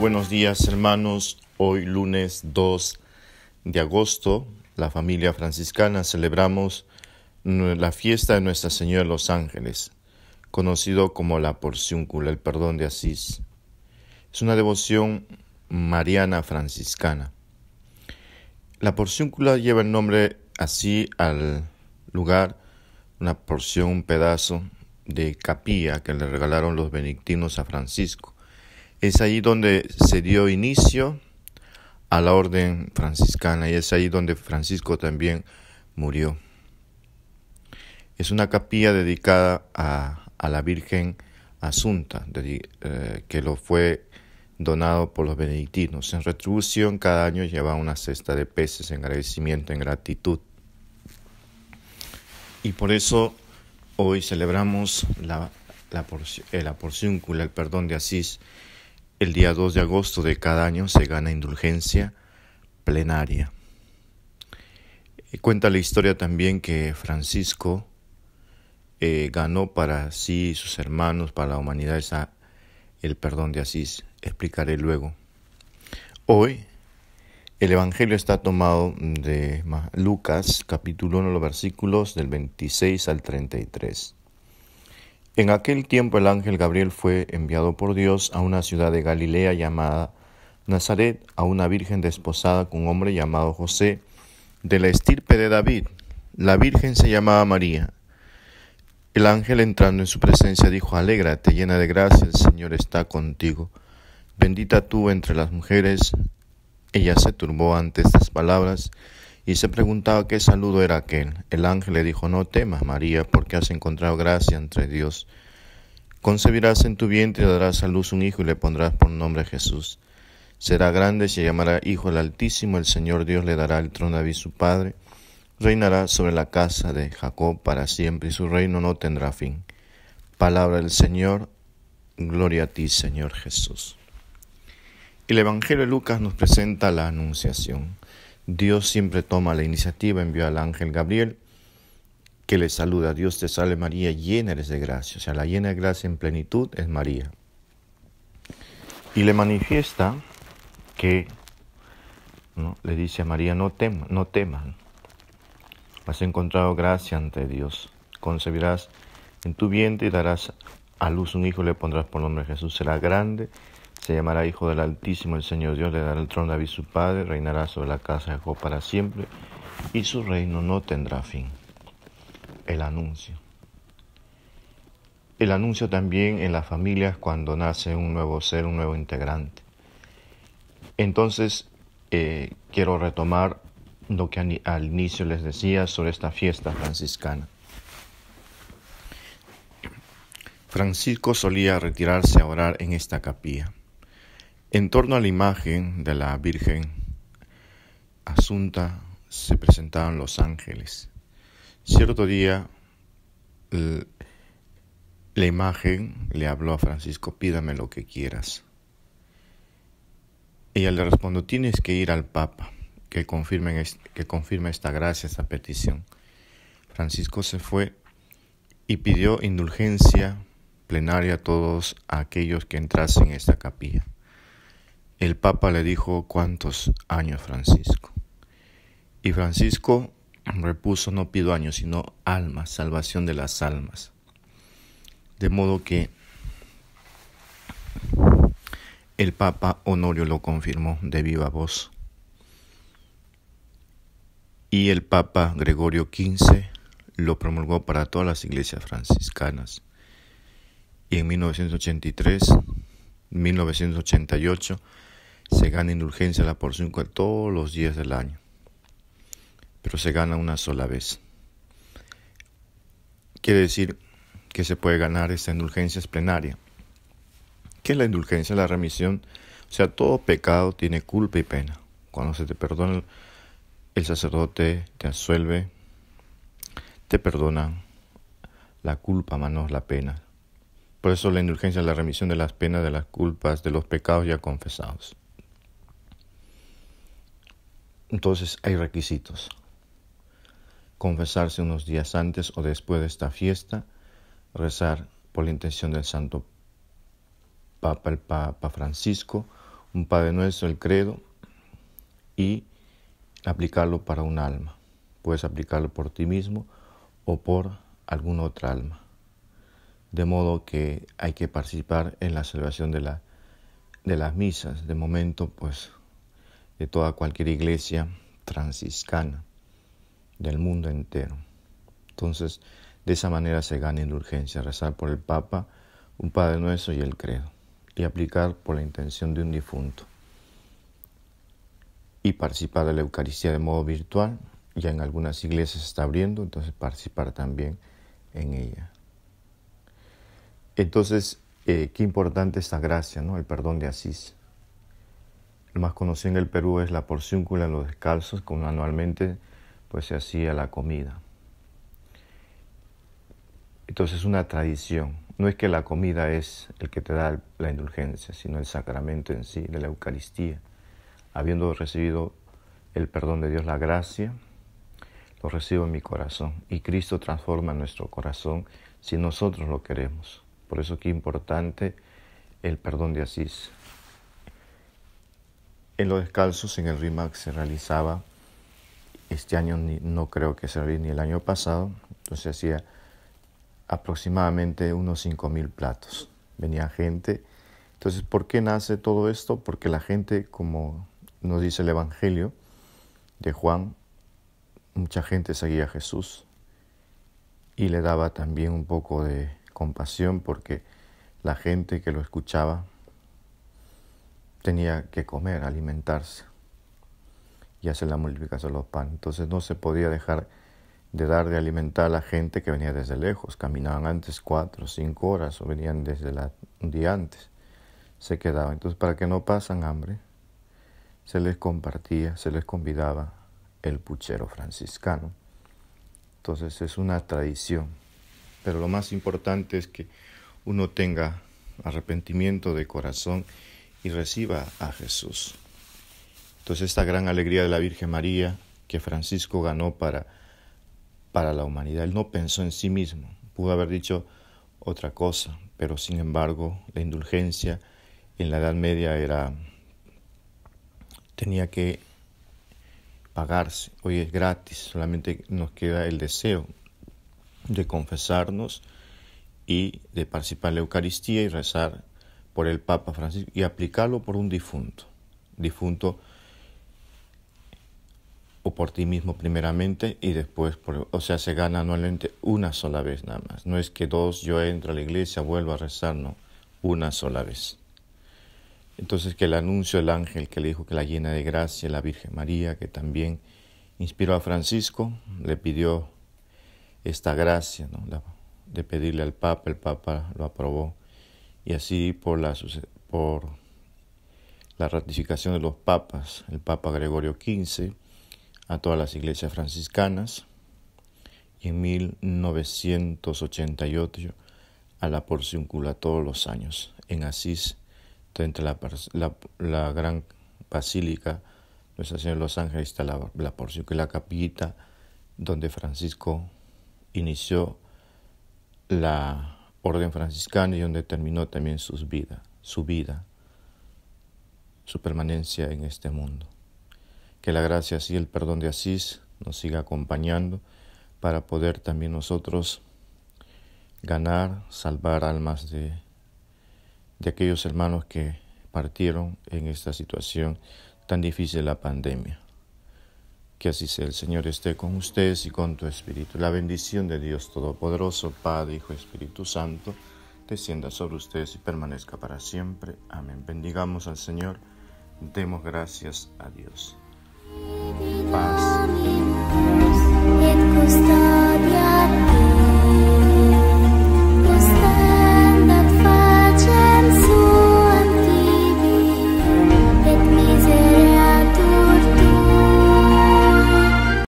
buenos días hermanos. Hoy lunes 2 de agosto, la familia franciscana celebramos la fiesta de Nuestra Señora de los Ángeles, conocido como la porciúncula, el perdón de Asís. Es una devoción mariana franciscana. La porciúncula lleva el nombre así al lugar, una porción, un pedazo de capilla que le regalaron los benedictinos a Francisco es allí donde se dio inicio a la orden franciscana y es allí donde Francisco también murió. Es una capilla dedicada a, la Virgen Asunta, eh, que lo fue donado por los benedictinos. En retribución, cada año lleva una cesta de peces en agradecimiento, en gratitud. Y por eso hoy celebramos la, la, eh, el perdón de Asís, el día 2 de agosto de cada año se gana indulgencia plenaria. Eh, cuenta la historia también que Francisco eh, ganó para sí, y sus hermanos, para la humanidad, el perdón de Asís. Explicaré luego. Hoy el Evangelio está tomado de Lucas capítulo 1, los versículos del 26 al 33. En aquel tiempo el ángel Gabriel fue enviado por Dios a una ciudad de Galilea llamada Nazaret, a una virgen desposada con un hombre llamado José, de la estirpe de David. La virgen se llamaba María. El ángel entrando en su presencia dijo, Alégrate, llena de gracia, el Señor está contigo. Bendita tú entre las mujeres. Ella se turbó ante estas palabras y se preguntaba qué saludo era aquel. El ángel le dijo, no temas, María, porque has encontrado gracia entre Dios. Concebirás en tu vientre y darás a luz un hijo y le pondrás por nombre Jesús. Será grande se llamará Hijo del Altísimo, el Señor Dios le dará el trono a David su padre, reinará sobre la casa de Jacob para siempre y su reino no tendrá fin. Palabra del Señor, gloria a ti, Señor Jesús. El Evangelio de Lucas nos presenta la Anunciación. Dios siempre toma la iniciativa, envió al ángel Gabriel que le saluda, Dios te sale María, llena eres de gracia, o sea, la llena de gracia en plenitud es María. Y le manifiesta que, ¿no? le dice a María, no, temas, no teman, has encontrado gracia ante Dios, concebirás en tu vientre y darás a luz un hijo, le pondrás por nombre Jesús, será grande se llamará Hijo del Altísimo, el Señor Dios le dará el trono a David su padre, reinará sobre la casa de Jacob para siempre, y su reino no tendrá fin. El anuncio. El anuncio también en las familias cuando nace un nuevo ser, un nuevo integrante. Entonces, eh, quiero retomar lo que al inicio les decía sobre esta fiesta franciscana. Francisco solía retirarse a orar en esta capilla. En torno a la imagen de la Virgen Asunta se presentaban los ángeles. Cierto día la imagen le habló a Francisco, pídame lo que quieras. Ella le respondió, tienes que ir al Papa, que, confirme, que confirme esta gracia, esta petición. Francisco se fue y pidió indulgencia plenaria a todos aquellos que entrasen en esta capilla. El Papa le dijo cuántos años Francisco. Y Francisco repuso, no pido años, sino almas, salvación de las almas. De modo que el Papa Honorio lo confirmó de viva voz. Y el Papa Gregorio XV lo promulgó para todas las iglesias franciscanas. Y en 1983, 1988, se gana indulgencia la porción de todos los días del año, pero se gana una sola vez. Quiere decir que se puede ganar esta indulgencia es plenaria. ¿Qué es la indulgencia? La remisión. O sea, todo pecado tiene culpa y pena. Cuando se te perdona, el sacerdote te asuelve, te perdona la culpa, manos, la pena. Por eso la indulgencia es la remisión de las penas, de las culpas, de los pecados ya confesados. Entonces hay requisitos. Confesarse unos días antes o después de esta fiesta, rezar por la intención del Santo Papa, el Papa Francisco, un Padre Nuestro, el credo, y aplicarlo para un alma. Puedes aplicarlo por ti mismo o por alguna otra alma. De modo que hay que participar en la celebración de, la, de las misas. De momento, pues de toda cualquier iglesia franciscana del mundo entero. Entonces, de esa manera se gana indulgencia, rezar por el Papa, un Padre Nuestro y el Credo, y aplicar por la intención de un difunto, y participar de la Eucaristía de modo virtual, ya en algunas iglesias se está abriendo, entonces participar también en ella. Entonces, eh, qué importante esta gracia, ¿no? El perdón de Asís. Lo más conocido en el Perú es la porciúncula de los descalzos, como anualmente pues se hacía la comida. Entonces es una tradición. No es que la comida es el que te da la indulgencia, sino el sacramento en sí, de la Eucaristía. Habiendo recibido el perdón de Dios, la gracia, lo recibo en mi corazón. Y Cristo transforma nuestro corazón si nosotros lo queremos. Por eso que importante el perdón de Asís. En los descalzos en el RIMAC se realizaba, este año no creo que se ni el año pasado, entonces hacía aproximadamente unos 5.000 platos. Venía gente. Entonces, ¿por qué nace todo esto? Porque la gente, como nos dice el Evangelio de Juan, mucha gente seguía a Jesús y le daba también un poco de compasión porque la gente que lo escuchaba tenía que comer, alimentarse y hacer la multiplicación de los panes. Entonces no se podía dejar de dar de alimentar a la gente que venía desde lejos. Caminaban antes cuatro, cinco horas o venían desde la, un día antes. Se quedaban. Entonces para que no pasan hambre, se les compartía, se les convidaba el puchero franciscano. Entonces es una tradición. Pero lo más importante es que uno tenga arrepentimiento de corazón y reciba a Jesús. Entonces esta gran alegría de la Virgen María que Francisco ganó para, para la humanidad, él no pensó en sí mismo, pudo haber dicho otra cosa, pero sin embargo la indulgencia en la Edad Media era tenía que pagarse, hoy es gratis, solamente nos queda el deseo de confesarnos y de participar en la Eucaristía y rezar por el Papa Francisco y aplicarlo por un difunto. Difunto o por ti mismo primeramente y después, por, o sea, se gana anualmente una sola vez nada más. No es que dos, yo entro a la iglesia, vuelvo a rezar, no, una sola vez. Entonces que el anuncio el ángel que le dijo que la llena de gracia, la Virgen María, que también inspiró a Francisco, le pidió esta gracia, ¿no? de pedirle al Papa, el Papa lo aprobó y así por la, por la ratificación de los papas, el Papa Gregorio XV, a todas las iglesias franciscanas, y en 1988 a la porciúncula todos los años, en Asís, entre la, la, gran basílica Nuestra Señora de los Ángeles está la, la la capillita donde Francisco inició la orden franciscana y donde terminó también sus vida, su vida, su permanencia en este mundo. Que la gracia y el perdón de Asís nos siga acompañando para poder también nosotros ganar, salvar almas de, de aquellos hermanos que partieron en esta situación tan difícil de la pandemia. Que así sea el Señor esté con ustedes y con tu Espíritu. La bendición de Dios Todopoderoso, Padre, Hijo, Espíritu Santo, descienda sobre ustedes y permanezca para siempre. Amén. Bendigamos al Señor. Demos gracias a Dios. Paz.